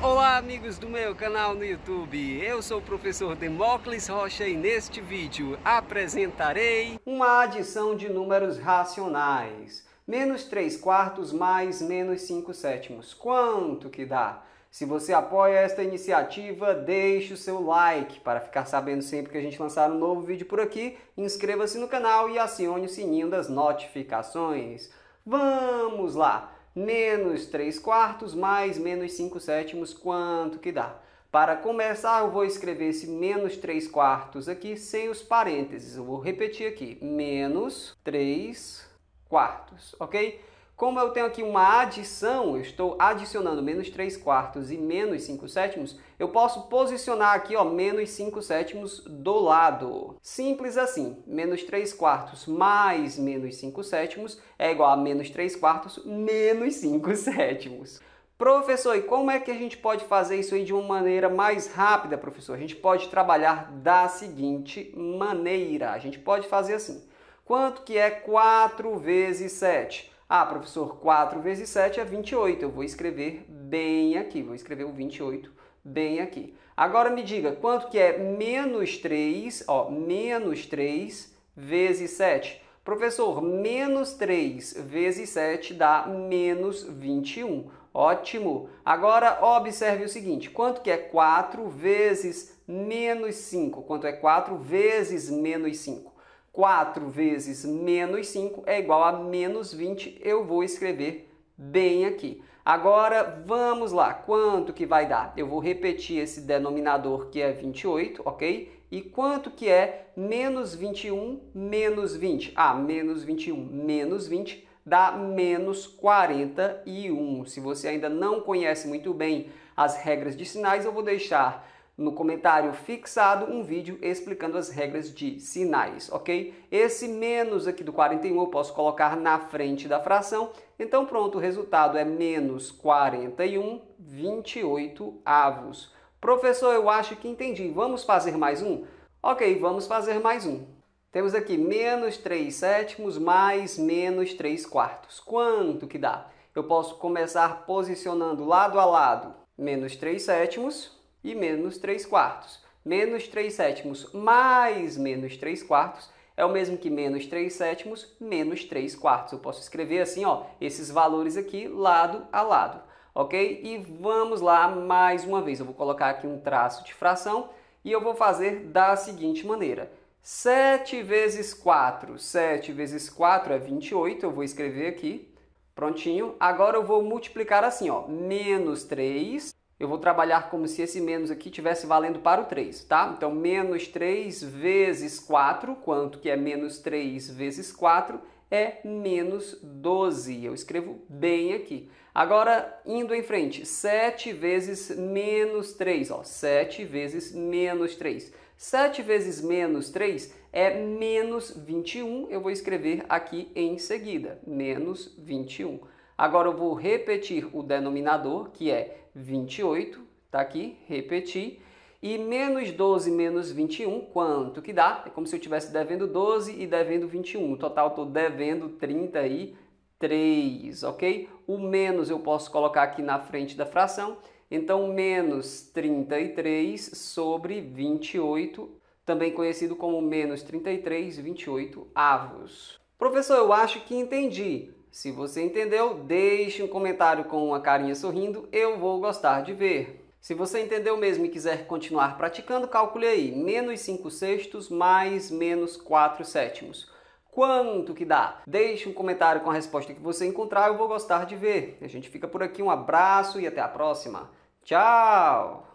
Olá amigos do meu canal no YouTube, eu sou o professor Demócles Rocha e neste vídeo apresentarei uma adição de números racionais. Menos 3 quartos mais menos 5 sétimos. Quanto que dá? Se você apoia esta iniciativa, deixe o seu like para ficar sabendo sempre que a gente lançar um novo vídeo por aqui. Inscreva-se no canal e acione o sininho das notificações. Vamos lá! menos 3 quartos mais menos 5 sétimos, quanto que dá? Para começar, eu vou escrever esse menos 3 quartos aqui sem os parênteses. Eu vou repetir aqui, menos 3 quartos, ok? Como eu tenho aqui uma adição, eu estou adicionando menos 3 quartos e menos 5 sétimos, eu posso posicionar aqui, ó, menos 5 sétimos do lado. Simples assim, menos 3 quartos mais menos 5 sétimos é igual a menos 3 quartos menos 5 sétimos. Professor, e como é que a gente pode fazer isso aí de uma maneira mais rápida, professor? A gente pode trabalhar da seguinte maneira. A gente pode fazer assim. Quanto que é 4 vezes 7? Ah, professor, 4 vezes 7 é 28. Eu vou escrever bem aqui. Vou escrever o 28 bem aqui. Agora me diga, quanto que é menos 3, ó, menos 3 vezes 7? Professor, menos 3 vezes 7 dá menos 21. Ótimo! Agora observe o seguinte, quanto que é 4 vezes menos 5? Quanto é 4 vezes menos 5? 4 vezes menos 5 é igual a menos 20. Eu vou escrever bem aqui. Agora, vamos lá. Quanto que vai dar? Eu vou repetir esse denominador que é 28, ok? E quanto que é menos 21 menos 20? Ah, menos 21 menos 20 dá menos 41. Se você ainda não conhece muito bem as regras de sinais, eu vou deixar no comentário fixado um vídeo explicando as regras de sinais, ok? Esse menos aqui do 41 eu posso colocar na frente da fração. Então pronto, o resultado é menos 41, 28 avos. Professor, eu acho que entendi. Vamos fazer mais um? Ok, vamos fazer mais um. Temos aqui menos 3 sétimos mais menos 3 quartos. Quanto que dá? Eu posso começar posicionando lado a lado. Menos 3 sétimos e menos 3 quartos. Menos 3 sétimos mais menos 3 quartos é o mesmo que menos 3 sétimos menos 3 quartos. Eu posso escrever assim, ó, esses valores aqui lado a lado, ok? E vamos lá mais uma vez. Eu vou colocar aqui um traço de fração e eu vou fazer da seguinte maneira. 7 vezes 4, 7 vezes 4 é 28, eu vou escrever aqui, prontinho. Agora eu vou multiplicar assim, ó, menos 3 eu vou trabalhar como se esse menos aqui tivesse valendo para o 3, tá? Então, menos 3 vezes 4, quanto que é menos 3 vezes 4? É menos 12. Eu escrevo bem aqui. Agora, indo em frente, 7 vezes menos 3, ó, 7 vezes menos 3. 7 vezes menos 3 é menos 21, eu vou escrever aqui em seguida, menos 21. Agora eu vou repetir o denominador, que é 28, tá aqui, repetir. E menos 12 menos 21, quanto que dá? É como se eu estivesse devendo 12 e devendo 21. No total, estou devendo 33, ok? O menos eu posso colocar aqui na frente da fração. Então, menos 33 sobre 28, também conhecido como menos 33, 28 avos. Professor, eu acho que entendi. Se você entendeu, deixe um comentário com uma carinha sorrindo, eu vou gostar de ver. Se você entendeu mesmo e quiser continuar praticando, calcule aí, menos 5 sextos mais menos 4 sétimos. Quanto que dá? Deixe um comentário com a resposta que você encontrar, eu vou gostar de ver. A gente fica por aqui, um abraço e até a próxima. Tchau!